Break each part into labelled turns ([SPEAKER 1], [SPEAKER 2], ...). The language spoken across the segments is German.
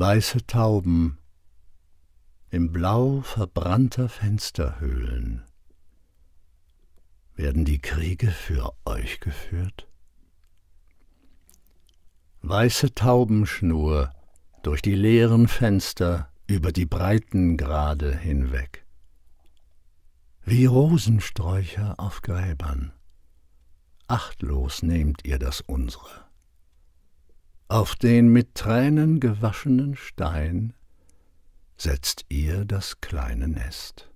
[SPEAKER 1] weiße Tauben im Blau verbrannter Fensterhöhlen. Werden die Kriege für euch geführt? Weiße Taubenschnur durch die leeren Fenster über die Breitengrade hinweg. Wie Rosensträucher auf Gräbern. Achtlos nehmt ihr das unsere. Auf den mit Tränen gewaschenen Stein setzt ihr das kleine Nest.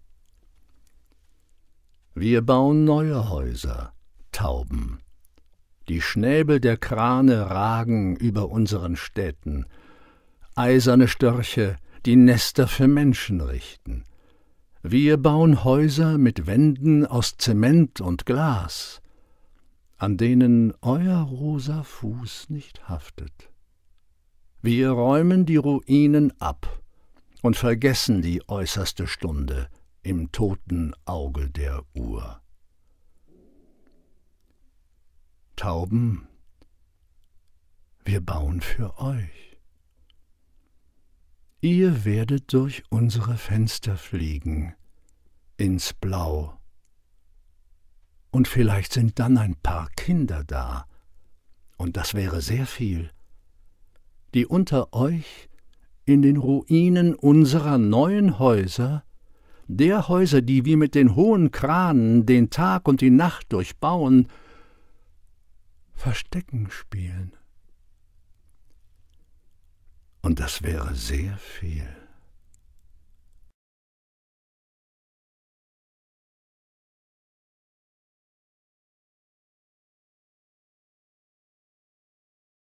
[SPEAKER 1] Wir bauen neue Häuser, Tauben. Die Schnäbel der Krane ragen über unseren Städten. Eiserne Störche, die Nester für Menschen richten. Wir bauen Häuser mit Wänden aus Zement und Glas an denen euer rosa Fuß nicht haftet. Wir räumen die Ruinen ab und vergessen die äußerste Stunde im toten Auge der Uhr. Tauben, wir bauen für euch. Ihr werdet durch unsere Fenster fliegen, ins Blau und vielleicht sind dann ein paar Kinder da. Und das wäre sehr viel. Die unter euch in den Ruinen unserer neuen Häuser, der Häuser, die wir mit den hohen Kranen den Tag und die Nacht durchbauen, Verstecken spielen. Und das wäre sehr viel.